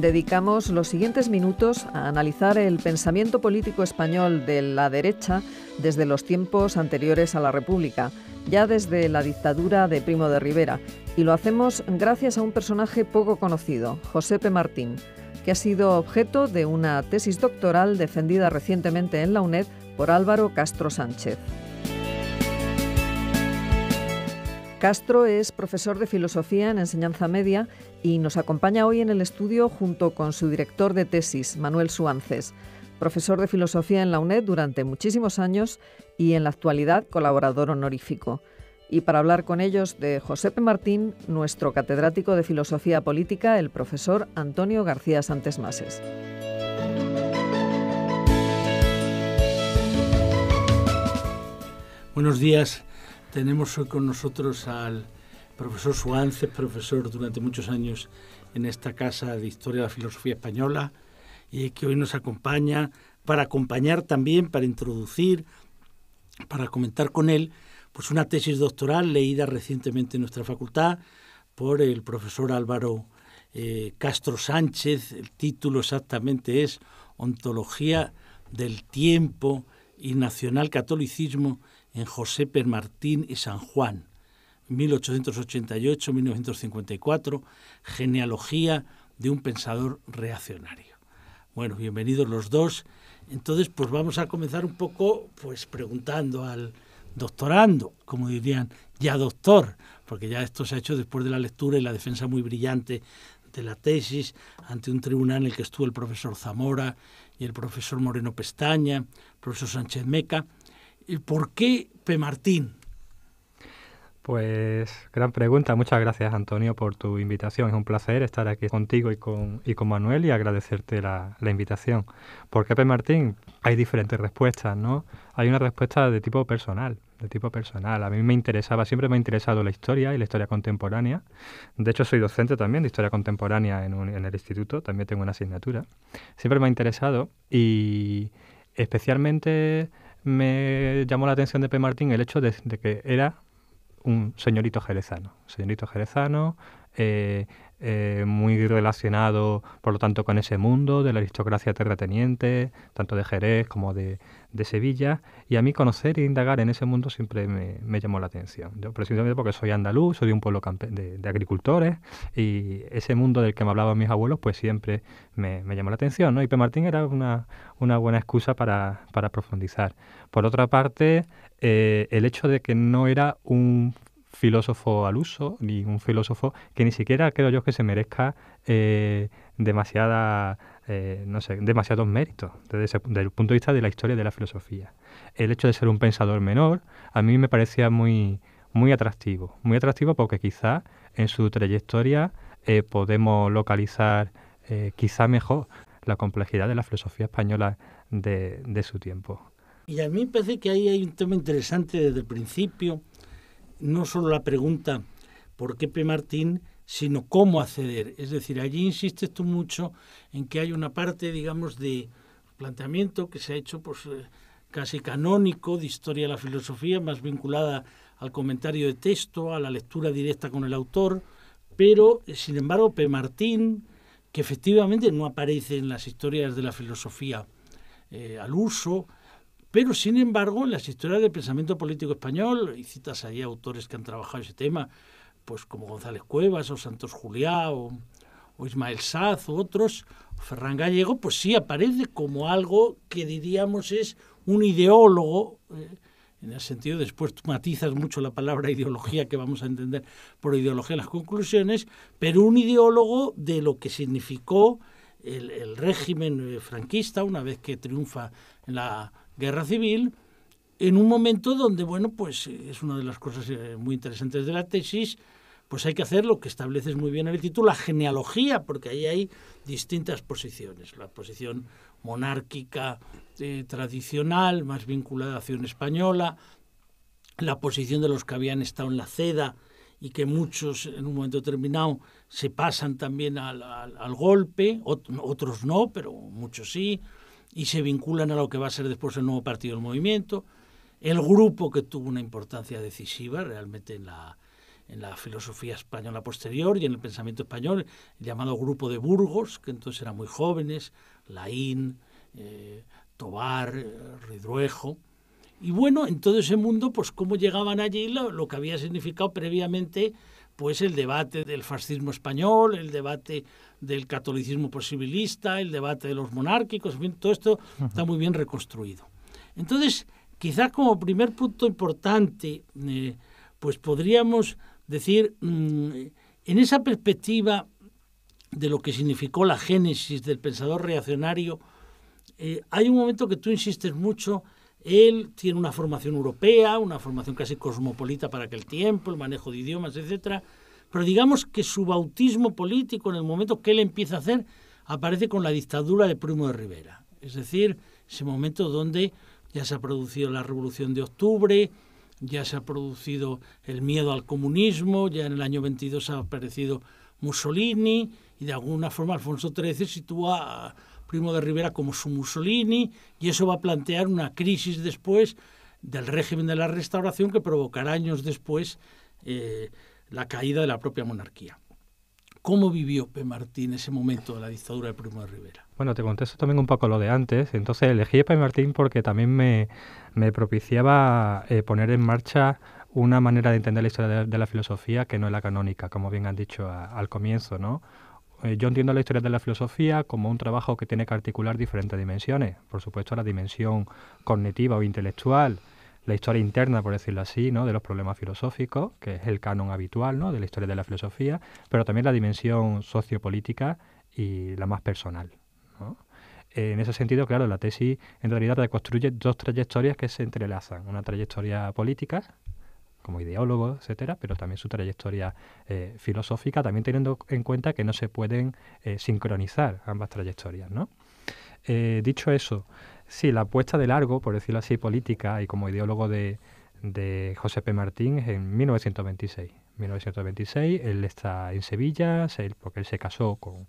dedicamos los siguientes minutos a analizar el pensamiento político español de la derecha desde los tiempos anteriores a la República, ya desde la dictadura de Primo de Rivera, y lo hacemos gracias a un personaje poco conocido, Josepe Martín, que ha sido objeto de una tesis doctoral defendida recientemente en la UNED por Álvaro Castro Sánchez. Castro es profesor de filosofía en enseñanza media y nos acompaña hoy en el estudio junto con su director de tesis, Manuel Suances, profesor de filosofía en la UNED durante muchísimos años y en la actualidad colaborador honorífico. Y para hablar con ellos de Josepe Martín, nuestro catedrático de filosofía política, el profesor Antonio García Santes Mases. Buenos días. Tenemos hoy con nosotros al profesor Suárez, profesor durante muchos años en esta Casa de Historia de la Filosofía Española, y que hoy nos acompaña para acompañar también, para introducir, para comentar con él, pues una tesis doctoral leída recientemente en nuestra facultad por el profesor Álvaro eh, Castro Sánchez. El título exactamente es Ontología del Tiempo y Nacional Catolicismo en José Martín y San Juan. 1888-1954, Genealogía de un pensador reaccionario. Bueno, bienvenidos los dos. Entonces, pues vamos a comenzar un poco pues preguntando al doctorando, como dirían, ya doctor, porque ya esto se ha hecho después de la lectura y la defensa muy brillante de la tesis ante un tribunal en el que estuvo el profesor Zamora y el profesor Moreno Pestaña, el profesor Sánchez Meca. ¿Por qué P. Martín? Pues gran pregunta, muchas gracias Antonio por tu invitación. Es un placer estar aquí contigo y con, y Manuel y agradecerte la, invitación. Porque qué P. Martín? Hay diferentes respuestas, ¿no? Hay una respuesta de tipo personal, de tipo personal. A mí me interesaba, siempre me ha interesado la historia y la historia contemporánea. De hecho, soy docente también de historia contemporánea en, el instituto, también tengo una asignatura. Siempre me ha interesado y especialmente me llamó la atención de P. Martín el hecho de que era un señorito jerezano. Señorito jerezano, eh, eh, muy relacionado, por lo tanto, con ese mundo de la aristocracia terrateniente, tanto de Jerez como de, Sevilla, y a mí conocer e indagar en ese mundo siempre me, llamó la atención, precisamente porque soy andaluz, soy de un pueblo de, agricultores, y ese mundo del que me hablaban mis abuelos, pues siempre me, llamó la atención, ¿no? Y P. Martín era una, buena excusa para, profundizar. Por otra parte, eh, el hecho de que no era un filósofo al uso, ni un filósofo que ni siquiera creo yo que se merezca eh, demasiada, eh, no sé, demasiados méritos desde, el punto de vista de la historia de la filosofía. El hecho de ser un pensador menor a mí me parecía muy, muy atractivo, muy atractivo porque quizá en su trayectoria eh, podemos localizar quizá mejor la complejidad de la filosofía española de, de su tiempo. Y a mí me parece que ahí hay un tema interesante desde el principio, no solo la pregunta por qué P. Martín, sino cómo acceder. Es decir, allí insistes tú mucho en que hay una parte, digamos, de planteamiento que se ha hecho pues, eh, casi canónico de historia de la filosofía, más vinculada al comentario de texto, a la lectura directa con el autor, pero, eh, sin embargo, P. Martín, que efectivamente no aparece en las historias de la filosofía eh, al uso, pero, sin embargo, en las historias del pensamiento político español, y citas ahí autores que han trabajado ese tema, pues como González Cuevas o Santos Juliá o, Ismael Saz o otros, Ferran Gallego, pues sí aparece como algo que diríamos es un ideólogo, eh, en el sentido después matizas mucho la palabra ideología que vamos a entender por ideología en las conclusiones, pero un ideólogo de lo que significó el régimen eh, franquista una vez que triunfa en la guerra civil, en un momento donde, bueno, pues eh, es una de las cosas eh, muy interesantes de la tesis, pues hay que hacer lo que estableces muy bien en el título, la genealogía, porque ahí hay distintas posiciones. La posición monárquica eh, tradicional, más vinculada a la acción española, la posición de los que habían estado en la seda y que muchos en un momento determinado se pasan también al, al golpe, otros no, pero muchos sí, y se vinculan a lo que va a ser después el nuevo partido del movimiento, el grupo que tuvo una importancia decisiva realmente en la, en la filosofía española posterior y en el pensamiento español, el llamado grupo de Burgos, que entonces eran muy jóvenes, Laín, eh, Tobar, eh, Ridruejo. Y bueno, en todo ese mundo, pues cómo llegaban allí lo que había significado previamente pues el debate del fascismo español, el debate del catolicismo posibilista, el debate de los monárquicos, todo esto está muy bien reconstruido. Entonces, quizás como primer punto importante, eh, pues podríamos decir, mm, en esa perspectiva de lo que significó la génesis del pensador reaccionario, eh, hay un momento que tú insistes mucho él tiene una formación europea, una formación casi cosmopolita para aquel tiempo, el manejo de idiomas, etc. Pero digamos que su bautismo político, en el momento que él empieza a hacer, aparece con la dictadura de Primo de Rivera. Es decir, ese momento donde ya se ha producido la Revolución de Octubre, ya se ha producido el miedo al comunismo, ya en el año 22 ha aparecido Mussolini y de alguna forma Alfonso XIII sitúa Primo de Rivera como su Mussolini, y eso va a plantear una crisis después del régimen de la restauración que provocará años después eh, la caída de la propia monarquía. ¿Cómo vivió P. Martín ese momento de la dictadura de Primo de Rivera? Bueno, te contesto también un poco lo de antes. Entonces elegí a P. Martín porque también me, propiciaba eh, poner en marcha una manera de entender la historia de, la filosofía que no es la canónica, como bien han dicho al comienzo, ¿no? Eh, yo entiendo la historia de la filosofía como un trabajo que tiene que articular diferentes dimensiones. Por supuesto, la dimensión cognitiva o intelectual, la historia interna, por decirlo así, ¿no? de los problemas filosóficos, que es el canon habitual ¿no? de la historia de la filosofía, pero también la dimensión sociopolítica y la más personal. Eh, en ese sentido, claro, la tesis en realidad reconstruye dos trayectorias que se entrelazan. Una trayectoria política, como ideólogo, etcétera, pero también su trayectoria eh, filosófica, también teniendo en cuenta que no se pueden eh, sincronizar ambas trayectorias, ¿no? Eh, dicho eso, sí, la apuesta de largo, por decirlo así, política y como ideólogo de, de José P. Martín en 1926. 1926, él está en Sevilla, porque él se casó con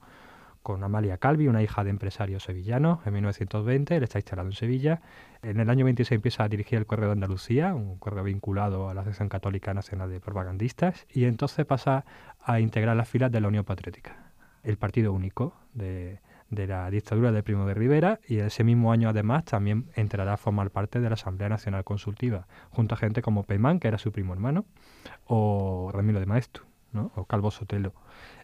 con Amalia Calvi, una hija de empresario sevillano. En 1920 él está instalado en Sevilla. En el año 26 empieza a dirigir el Correo de Andalucía, un correo vinculado a la Asociación Católica Nacional de Propagandistas, y entonces pasa a integrar las filas de la Unión Patriótica, el partido único de, la dictadura de Primo de Rivera y ese mismo año además también entrará a formar parte de la Asamblea Nacional Consultiva, junto a gente como Peimán, que era su primo hermano, o Ramiro de Maestu o Calvo Sotelo.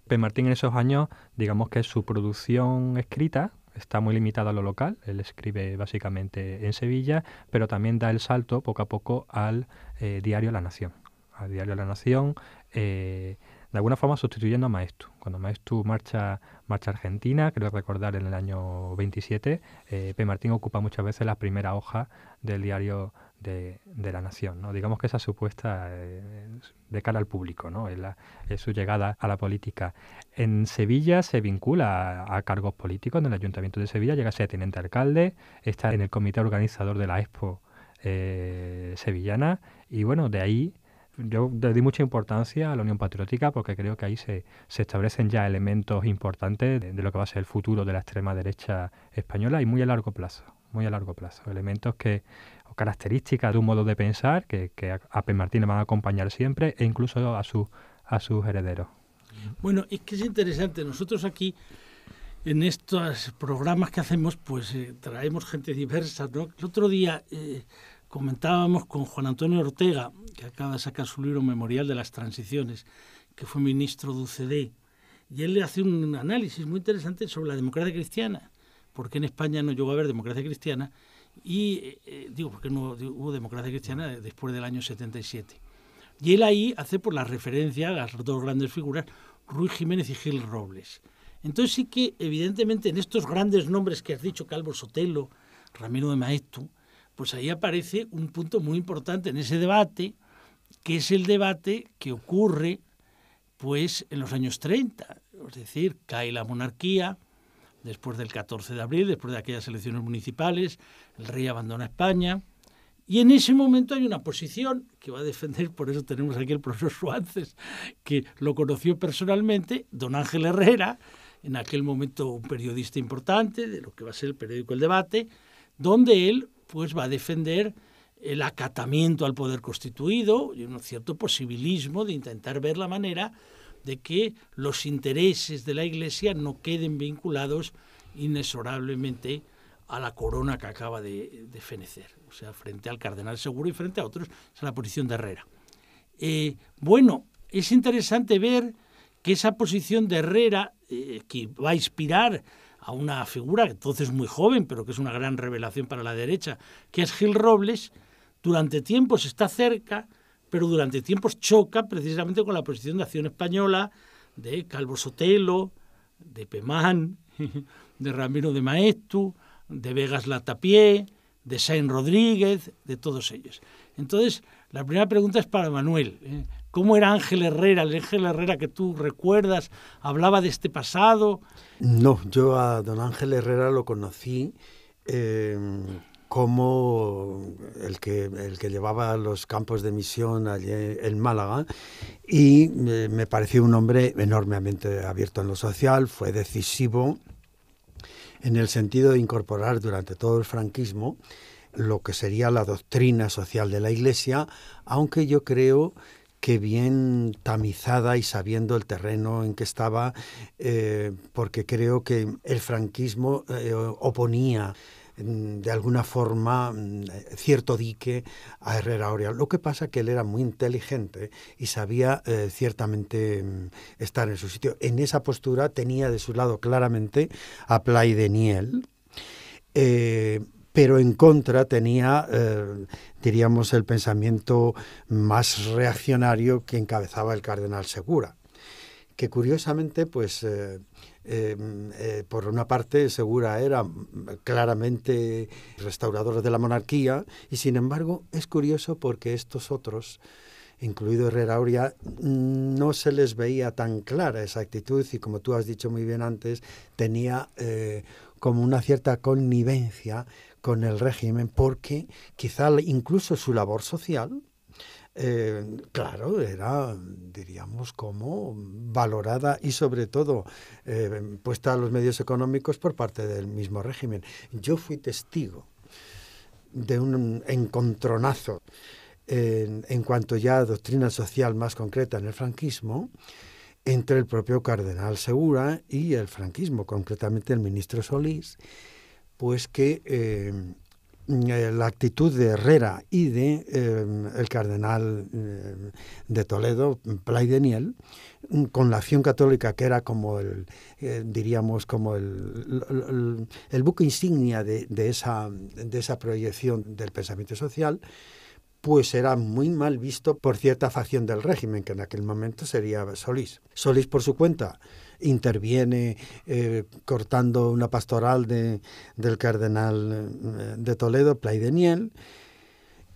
P. Martín en esos años, digamos que su producción escrita está muy limitada a lo local, él escribe básicamente en Sevilla, pero también da el salto poco a poco al eh, diario La Nación. Al diario La Nación, eh, de alguna forma sustituyendo a Maestu. Cuando Maestu marcha, marcha Argentina, creo recordar en el año 27, eh, P. Martín ocupa muchas veces la primera hoja del diario de, la nación. ¿no? Digamos que esa supuesta eh, de cara al público, ¿no? Es, su llegada a la política. En Sevilla se vincula a, cargos políticos en el Ayuntamiento de Sevilla, llega a ser teniente alcalde, está en el comité organizador de la Expo eh, sevillana y bueno, de ahí yo le di mucha importancia a la Unión Patriótica porque creo que ahí se, se establecen ya elementos importantes de, lo que va a ser el futuro de la extrema derecha española y muy a largo plazo muy a largo plazo. Elementos que, o características de un modo de pensar que, a, P. Martínez van a acompañar siempre e incluso a, su, a sus herederos. Bueno, es que es interesante. Nosotros aquí, en estos programas que hacemos, pues eh, traemos gente diversa. ¿no? El otro día eh, comentábamos con Juan Antonio Ortega, que acaba de sacar su libro Memorial de las Transiciones, que fue ministro de UCD, y él le hace un análisis muy interesante sobre la democracia cristiana por en España no llegó a haber democracia cristiana y eh, eh, digo, ¿por qué no hubo democracia cristiana después del año 77? Y él ahí hace por la referencia a las dos grandes figuras, Ruiz Jiménez y Gil Robles. Entonces sí que evidentemente en estos grandes nombres que has dicho, Calvo Sotelo, Ramiro de Maestu, pues ahí aparece un punto muy importante en ese debate, que es el debate que ocurre pues en los años 30, es decir, cae la monarquía, después del 14 de abril, después de aquellas elecciones municipales, el rey abandona España. Y en ese momento hay una posición que va a defender, por eso tenemos aquí el profesor Suárez, que lo conoció personalmente, don Ángel Herrera, en aquel momento un periodista importante de lo que va a ser el periódico El Debate, donde él pues va a defender el acatamiento al poder constituido y un cierto posibilismo de intentar ver la manera de que los intereses de la Iglesia no queden vinculados inexorablemente a la corona que acaba de, fenecer, o sea, frente al cardenal seguro y frente a otros, es la posición de Herrera. Eh, bueno, es interesante ver que esa posición de Herrera, eh, que va a inspirar a una figura entonces muy joven, pero que es una gran revelación para la derecha, que es Gil Robles, durante tiempos está cerca pero durante tiempos choca precisamente con la posición de Acción Española, de Calvo Sotelo, de Pemán, de Ramiro de Maestu, de Vegas Latapié, de Sain Rodríguez, de todos ellos. Entonces, la primera pregunta es para Manuel. ¿eh? ¿Cómo era Ángel Herrera? ¿El Ángel Herrera que tú recuerdas hablaba de este pasado? No, yo a don Ángel Herrera lo conocí em, como el que, el que llevaba los campos de misión allí en Málaga y me pareció un hombre enormemente abierto en lo social, fue decisivo en el sentido de incorporar durante todo el franquismo lo que sería la doctrina social de la Iglesia, aunque yo creo que bien tamizada y sabiendo el terreno en que estaba, eh, porque creo que el franquismo eh, oponía de alguna forma mm, eh, cierto dique a Herrera Oriol. Lo que pasa que él era muy inteligente y sabía eh, ciertamente mm, estar en su sitio. En esa postura tenía de su lado claramente a Play de Niel. Eh, pero en contra tenía, diríamos, el pensamiento más reaccionario que encabezaba el cardenal Segura, que curiosamente, pues, Em, eh, por una parte, Segura era claramente restauradores de la monarquía y, sin embargo, es curioso porque estos otros, incluido Herrera no se les veía tan clara esa actitud y, como tú has dicho muy bien antes, tenía eh, como una cierta connivencia con el régimen porque quizá incluso su labor social, eh, claro, era, diríamos, como valorada y sobre todo eh, puesta a los medios económicos por parte del mismo régimen. Yo fui testigo de un encontronazo en, cuanto ya a doctrina social más concreta en el franquismo entre el propio cardenal Segura y el franquismo, concretamente el ministro Solís, pues que eh, eh, la actitud de Herrera y de eh, el cardenal eh, de Toledo, Play Niel, con la acción católica que era como el, diríamos, como el, el buque insignia de, esa, de esa proyección del pensamiento social, pues era muy mal visto por cierta facción del régimen, que en aquel momento sería Solís. Solís, por su cuenta, interviene eh, cortando una pastoral del cardenal eh, de Toledo, Plaideniel, de Niel,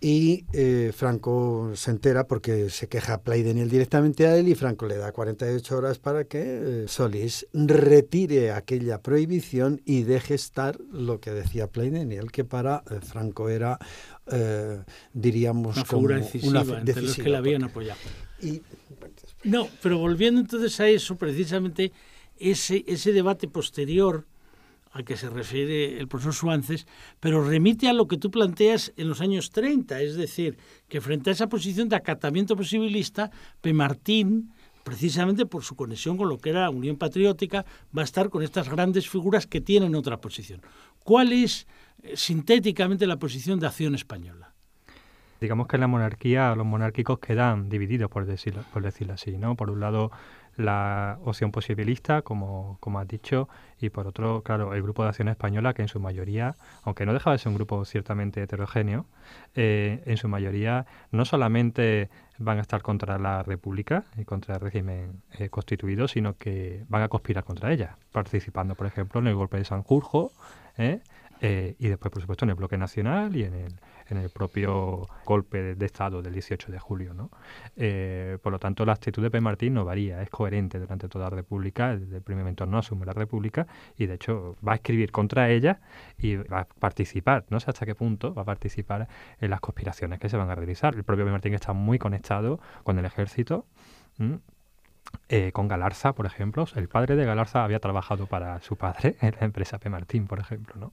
y eh, Franco se entera porque se queja a Play Daniel directamente a él y Franco le da 48 horas para que eh, Solís retire aquella prohibición y deje estar lo que decía Play Daniel, que para eh, Franco era, diríamos, una decisiva, los que la habían apoyado. no, pero volviendo entonces a eso, precisamente ese, ese debate posterior al que se refiere el profesor Suárez, pero remite a lo que tú planteas en los años 30, es decir, que frente a esa posición de acatamiento posibilista, P. Martín, precisamente por su conexión con lo que era la Unión Patriótica, va a estar con estas grandes figuras que tienen otra posición. ¿Cuál es eh, sintéticamente la posición de Acción Española? Digamos que en la monarquía los monárquicos quedan divididos, por decirlo, por decirlo así, ¿no? Por un lado la opción posibilista, como, como has dicho, y por otro, claro, el Grupo de Acción Española, que en su mayoría, aunque no dejaba de ser un grupo ciertamente heterogéneo, eh, en su mayoría no solamente van a estar contra la República y contra el régimen eh, constituido, sino que van a conspirar contra ella, participando, por ejemplo, en el golpe de Sanjurjo, ¿eh? eh y después, por supuesto, en el bloque nacional y en el en el propio golpe de, Estado del 18 de julio. ¿no? Eh, por lo tanto, la actitud de P. Martín no varía, es coherente durante toda la República, desde el primer momento no asume la República y de hecho va a escribir contra ella y va a participar, no sé hasta qué punto, va a participar en las conspiraciones que se van a realizar. El propio P. Martín está muy conectado con el ejército. Eh, con Galarza, por ejemplo. El padre de Galarza había trabajado para su padre en la empresa P. Martín, por ejemplo. ¿no?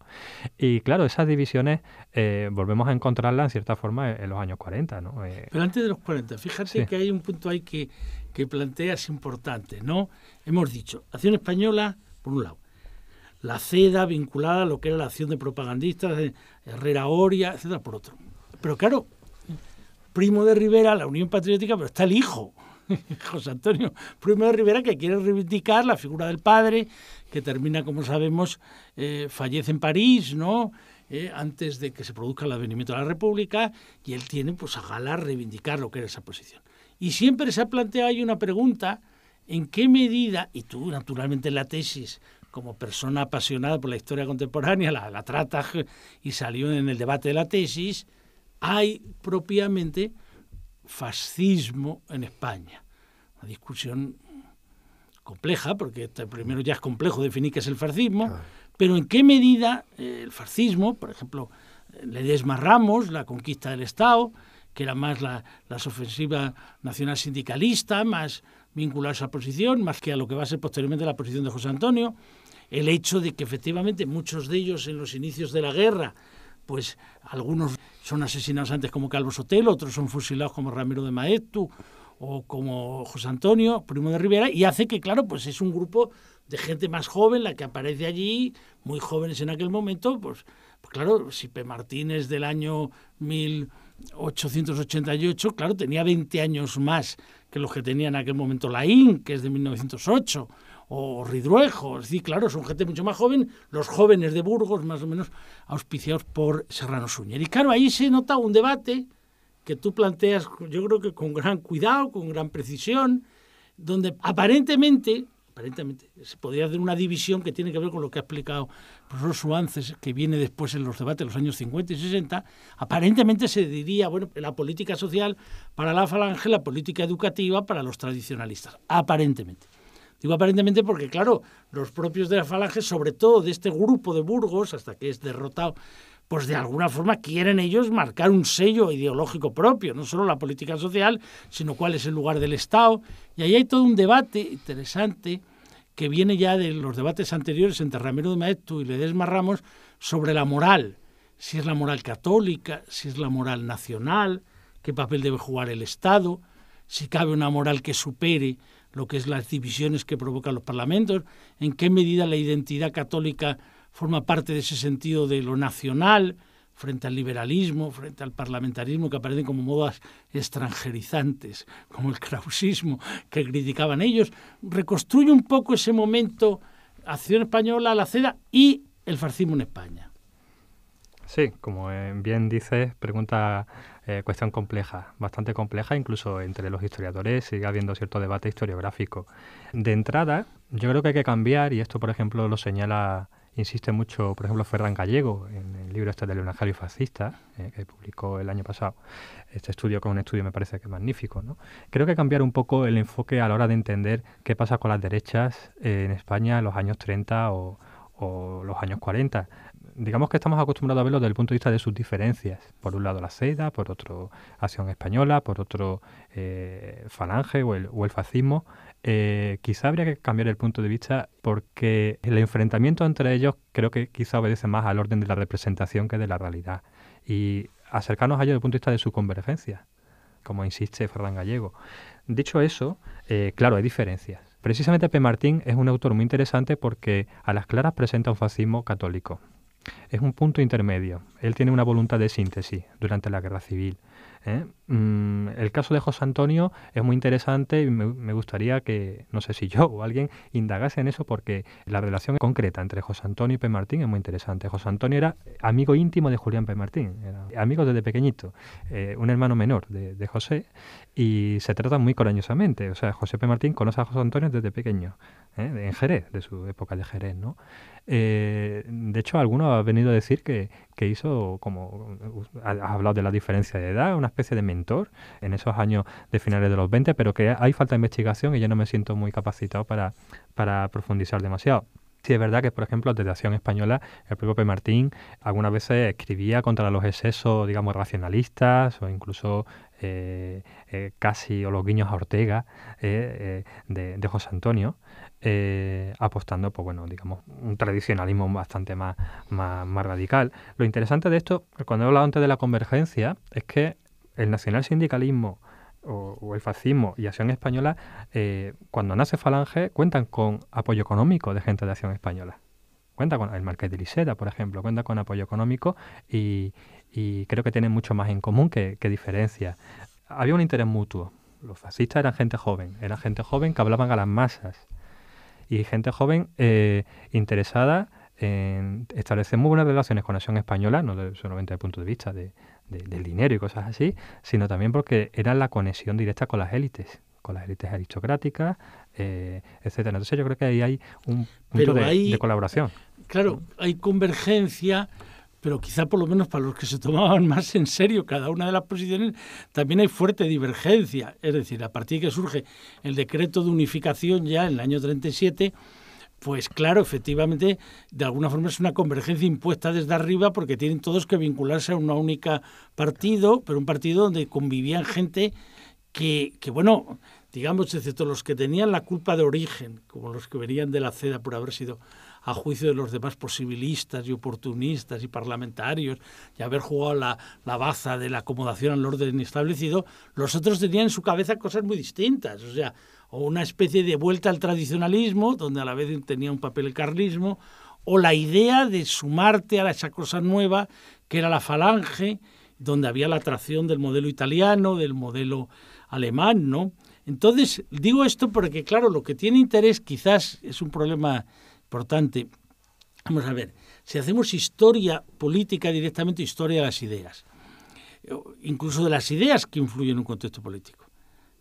Y claro, esas divisiones eh, volvemos a encontrarlas en cierta forma en, los años 40. ¿no? Eh, pero antes de los 40, fíjate que hay un punto ahí que, que es importante. ¿no? Hemos dicho, acción española, por un lado. La CEDA vinculada a lo que era la acción de propagandistas, Herrera Oria, etcétera, por otro. Pero claro, primo de Rivera, la Unión Patriótica, pero está el hijo. José Antonio Primero Rivera, que quiere reivindicar la figura del padre, que termina, como sabemos, eh, fallece en París, ¿no? Eh, antes de que se produzca el advenimiento de la República, y él tiene pues a gala reivindicar lo que era esa posición. Y siempre se ha planteado ahí una pregunta, ¿en qué medida, y tú naturalmente en la tesis, como persona apasionada por la historia contemporánea, la, la tratas y salió en el debate de la tesis, hay propiamente fascismo en España. Una discusión compleja, porque este primero ya es complejo definir qué es el fascismo, pero en qué medida eh, el fascismo, por ejemplo, le desmarramos la conquista del Estado, que era más la, las ofensivas nacional sindicalista, más vinculada a esa posición, más que a lo que va a ser posteriormente la posición de José Antonio, el hecho de que efectivamente muchos de ellos en los inicios de la guerra pues algunos son asesinados antes como Calvo Sotelo, otros son fusilados como Ramiro de Maestu o como José Antonio, primo de Rivera, y hace que, claro, pues es un grupo de gente más joven la que aparece allí, muy jóvenes en aquel momento, pues, pues claro, Sipe Martínez del año 1888, claro, tenía 20 años más que los que tenía en aquel momento la que es de 1908, o Ridruejo. Es decir, claro, son gente mucho más joven, los jóvenes de Burgos, más o menos auspiciados por Serrano Suñer. Y claro, ahí se nota un debate que tú planteas, yo creo que con gran cuidado, con gran precisión, donde aparentemente, aparentemente se podría hacer una división que tiene que ver con lo que ha explicado el profesor que viene después en los debates de los años 50 y 60. Aparentemente se diría, bueno, la política social para la falange, la política educativa para los tradicionalistas, aparentemente. Digo aparentemente porque, claro, los propios de la falange, sobre todo de este grupo de Burgos, hasta que es derrotado, pues de alguna forma quieren ellos marcar un sello ideológico propio, no solo la política social, sino cuál es el lugar del Estado. Y ahí hay todo un debate interesante que viene ya de los debates anteriores entre Ramiro de Maeztu y Ledesma Ramos sobre la moral, si es la moral católica, si es la moral nacional, qué papel debe jugar el Estado, si cabe una moral que supere lo que es las divisiones que provocan los parlamentos, en qué medida la identidad católica forma parte de ese sentido de lo nacional frente al liberalismo, frente al parlamentarismo, que aparecen como modas extranjerizantes, como el krausismo que criticaban ellos, reconstruye un poco ese momento Acción Española, la seda y el farcismo en España. Sí, como eh, bien dice, pregunta eh, cuestión compleja, bastante compleja, incluso entre los historiadores sigue habiendo cierto debate historiográfico. De entrada, yo creo que hay que cambiar, y esto por ejemplo lo señala, insiste mucho, por ejemplo, Ferran Gallego, en el libro este del Leonario Fascista, eh, que publicó el año pasado, este estudio con un estudio me parece que magnífico. ¿no? Creo que cambiar un poco el enfoque a la hora de entender qué pasa con las derechas eh, en España en los años 30 o, o los años 40 digamos que estamos acostumbrados a verlo desde el punto de vista de sus diferencias. Por un lado la seda, por otro acción española, por otro eh, falange o el, fascismo. Eh, quizá habría que cambiar el punto de vista porque el enfrentamiento entre ellos creo que quizá obedece más al orden de la representación que de la realidad. Y acercarnos a ellos desde el punto de vista de su convergencia, como insiste Ferran Gallego. Dicho eso, eh, claro, hay diferencias. Precisamente P. Martín es un autor muy interesante porque a las claras presenta un fascismo católico, es un punto intermedio. Él tiene una voluntad de síntesis durante la guerra civil. ¿eh? Mm, el caso de José Antonio es muy interesante y me, gustaría que, no sé si yo o alguien indagase en eso porque la relación concreta entre José Antonio y P. Martín es muy interesante. José Antonio era amigo íntimo de Julián P. Martín, amigo desde pequeñito, eh, un hermano menor de, José y se trata muy cariñosamente. O sea, José P. Martín conoce a José Antonio desde pequeño. ¿eh? en Jerez, de su época de Jerez, ¿no? Eh, de hecho, alguno ha venido a decir que, que hizo, como ha hablado de la diferencia de edad, una especie de mentor en esos años de finales de los 20, pero que hay falta de investigación y yo no me siento muy capacitado para, para profundizar demasiado. Sí, es verdad que, por ejemplo, desde Acción Española, el propio P. Martín algunas veces escribía contra los excesos, digamos, racionalistas o incluso eh, casi o los guiños a Ortega de, José Antonio. Eh, apostando, por, pues bueno, digamos, un tradicionalismo bastante más, más, radical. Lo interesante de esto, cuando he hablado antes de la convergencia, es que el nacional sindicalismo o el fascismo y Acción Española, eh, cuando nace Falange, cuentan con apoyo económico de gente de Acción Española. Cuenta con el Marqués de Liseda, por ejemplo, cuenta con apoyo económico y, creo que tienen mucho más en común que, que diferencias. Había un interés mutuo. Los fascistas eran gente joven, eran gente joven que hablaban a las masas y gente joven eh, interesada en establecer muy buenas relaciones con la nación española, no solamente desde el punto de vista de, del dinero y cosas así, sino también porque era la conexión directa con las élites, con las élites aristocráticas, eh, etcétera. Entonces yo creo que ahí hay un punto de colaboración. Claro, hay convergencia pero quizá por lo menos para los que se tomaban más en serio cada una de las posiciones, también hay fuerte divergencia. Es decir, a partir de que surge el decreto de unificación ya en el año 37, pues claro, efectivamente, de alguna forma es una convergencia impuesta desde arriba porque tienen todos que vincularse a una única partido, pero un partido donde convivían gente que, que bueno, digamos, excepto los que tenían la culpa de origen, como los que venían de la ceda por haber sido a juicio de los demás posibilistas y oportunistas y parlamentarios y haber jugado la, baza de la acomodación al orden establecido, los otros tenían en su cabeza cosas muy distintas. O sea, o una especie de vuelta al tradicionalismo, donde a la vez tenía un papel el carlismo, o la idea de sumarte a esa cosa nueva que era la falange, donde había la atracción del modelo italiano, del modelo alemán, ¿no? Entonces, digo esto porque, claro, lo que tiene interés quizás es un problema por tanto, vamos a ver, si hacemos historia política directamente, historia de las ideas, eh, incluso de las ideas que influyen en un contexto político.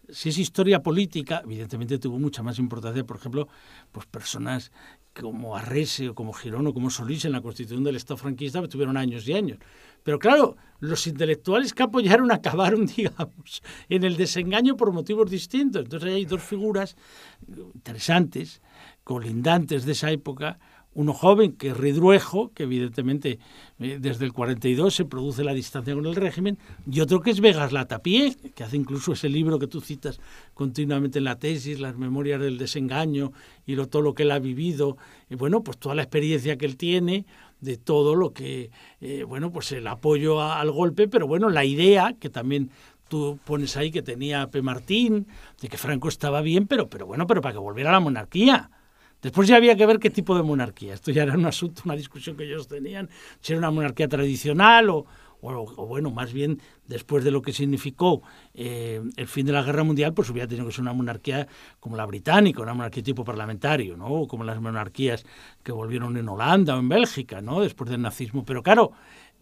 Si es historia política, evidentemente tuvo mucha más importancia, por ejemplo, pues personas como Arrese o como Girón o como Solís en la constitución del Estado franquista pues, tuvieron años y años. Pero claro, los intelectuales que apoyaron acabaron, digamos, en el desengaño por motivos distintos. Entonces hay dos figuras eh, interesantes colindantes de esa época, uno joven que es Ridruejo, que evidentemente eh, desde el 42 se produce la distancia con el régimen, y otro que es Vegas Latapié, que hace incluso ese libro que tú citas continuamente en la tesis, las memorias del desengaño y todo lo que él ha vivido, y bueno, pues toda la experiencia que él tiene de todo lo que, eh, bueno, pues el apoyo al golpe, pero bueno, la idea que también tú pones ahí que tenía P. Martín, de que Franco estaba bien, pero, pero bueno, pero para que volviera a la monarquía Después ya había que ver qué tipo de monarquía. Esto ya era un asunto, una discusión que ellos tenían, si era una monarquía tradicional o, bueno, más bien después de lo que significó eh, el fin de la guerra mundial, pues hubiera tenido que ser una monarquía como la británica, una monarquía tipo parlamentario, ¿no? O como las monarquías que volvieron en Holanda o en Bélgica, ¿no? Después del nazismo. Pero claro,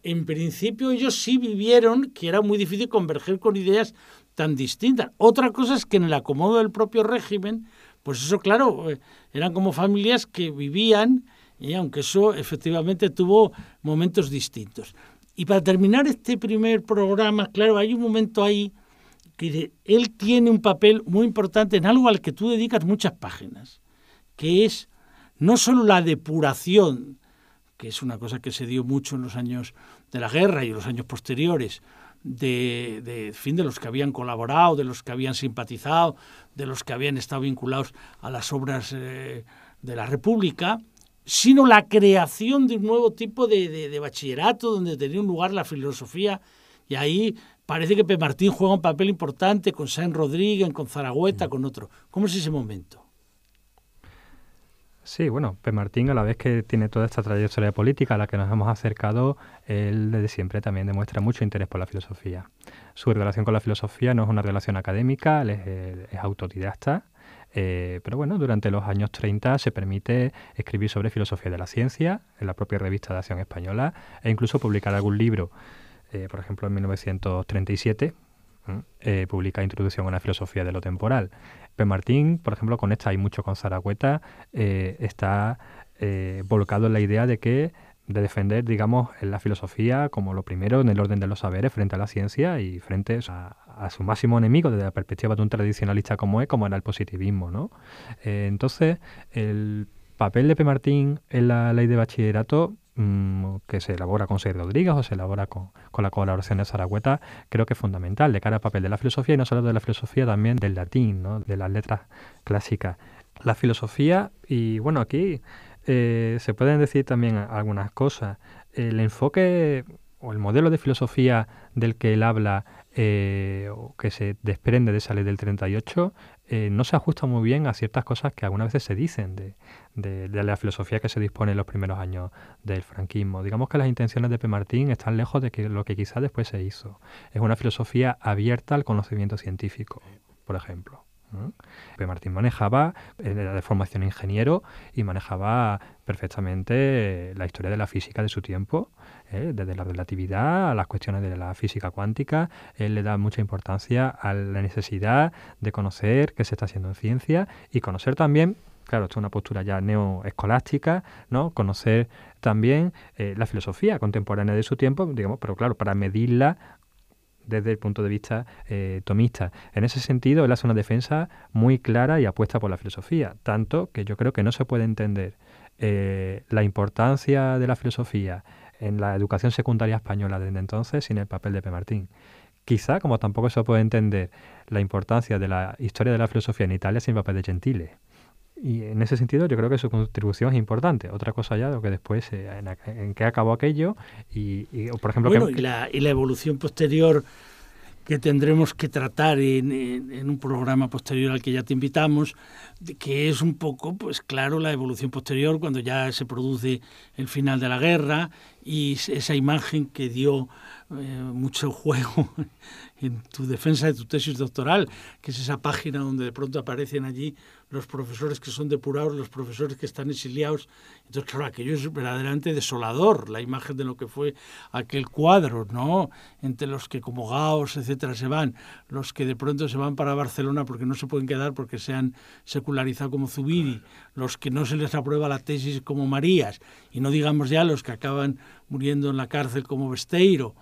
en principio ellos sí vivieron que era muy difícil converger con ideas tan distintas. Otra cosa es que en el acomodo del propio régimen pues eso, claro, eh, eran como familias que vivían, y aunque eso efectivamente tuvo momentos distintos. Y para terminar este primer programa, claro, hay un momento ahí que él tiene un papel muy importante en algo al que tú dedicas muchas páginas, que es no solo la depuración, que es una cosa que se dio mucho en los años de la guerra y en los años posteriores, de, de, fin, de los que habían colaborado, de los que habían simpatizado, de los que habían estado vinculados a las obras eh, de la República, sino la creación de un nuevo tipo de, bachillerato donde tenía un lugar la filosofía. Y ahí parece que P. Martín juega un papel importante con San Rodríguez, con Zaragüeta, mm. con otro. ¿Cómo es ese momento? Sí, bueno, Martín, a la vez que tiene toda esta trayectoria política a la que nos hemos acercado, él desde siempre también demuestra mucho interés por la filosofía. Su relación con la filosofía no es una relación académica, él es, eh, autodidacta, eh, pero bueno, durante los años 30 se permite escribir sobre filosofía de la ciencia en la propia revista de Acción Española e incluso publicar algún libro. Eh, por ejemplo, en 1937 eh, publica Introducción a la filosofía de lo temporal. P. Martín, por ejemplo, con esta y mucho con Zaragüeta, eh, está eh, volcado en la idea de que de defender, digamos, la filosofía como lo primero en el orden de los saberes frente a la ciencia y frente a, su máximo enemigo desde la perspectiva de un tradicionalista como es, como era el positivismo, ¿no? entonces, el papel de P. Martín en la ley de bachillerato Mm, que se elabora con Sergio Rodríguez o se elabora con, la colaboración de Zaragüeta, creo que es fundamental de cara al papel de la filosofía y no solo de la filosofía, también del latín, ¿no? de las letras clásicas. La filosofía, y bueno, aquí eh, se pueden decir también algunas cosas. El enfoque o el modelo de filosofía del que él habla, eh, o que se desprende de esa ley del 38, eh, no se ajusta muy bien a ciertas cosas que algunas veces se dicen de, la filosofía que se dispone en los primeros años del franquismo. Digamos que las intenciones de P. Martín están lejos de que lo que quizás después se hizo. Es una filosofía abierta al conocimiento científico, por ejemplo. Martín manejaba, era de formación ingeniero y manejaba perfectamente eh, la historia de la física de su tiempo, ¿eh? desde la relatividad a las cuestiones de la física cuántica. Él le da mucha importancia a la necesidad de conocer qué se está haciendo en ciencia y conocer también claro, esto es una postura ya neoescolástica, ¿no? Conocer también eh, la filosofía contemporánea de su tiempo, digamos, pero claro, para medirla desde el punto de vista eh, tomista. En ese sentido, él hace una defensa muy clara y apuesta por la filosofía, tanto que yo creo que no se puede entender eh, la importancia de la filosofía en la educación secundaria española desde entonces sin el papel de P. Martín. Quizá, como tampoco se puede entender la importancia de la historia de la filosofía en Italia sin el papel de Gentile y en ese sentido yo creo que su contribución es importante. Otra cosa ya lo que después, eh, en, en, qué acabó aquello y, por ejemplo... Bueno, y, la, evolución posterior que tendremos que tratar en, un programa posterior al que ya te invitamos, que es un poco, pues claro, la evolución posterior cuando ya se produce el final de la guerra y esa imagen que dio eh, mucho juego en tu defensa de tu tesis doctoral, que es esa página donde de pronto aparecen allí los profesores que son depurados, los profesores que están exiliados. Entonces, claro, aquello es verdaderamente desolador, la imagen de lo que fue aquel cuadro, ¿no? Entre los que como Gaos, etcétera, se van, los que de pronto se van para Barcelona porque no se pueden quedar porque se han secularizado como Zubiri, los que no se les aprueba la tesis como Marías, y no digamos ya los que acaban muriendo en la cárcel como Besteiro.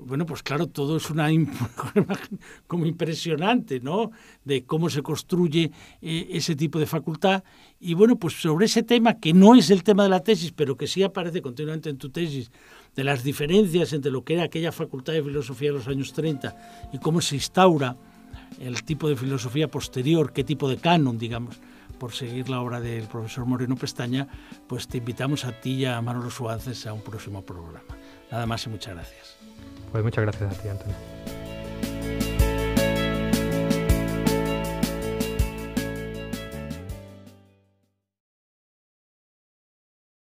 Bueno, pues claro, todo es una como impresionante, ¿no? De cómo se construye eh, ese tipo de facultad. Y bueno, pues sobre ese tema, que no es el tema de la tesis, pero que sí aparece continuamente en tu tesis, de las diferencias entre lo que era aquella facultad de filosofía de los años 30 y cómo se instaura el tipo de filosofía posterior, qué tipo de canon, digamos, por seguir la obra del profesor Moreno Pestaña, pues te invitamos a ti y a Manolo Suárez a un próximo programa. Nada más y muchas gracias. Pues muchas gracias a ti, Antonio.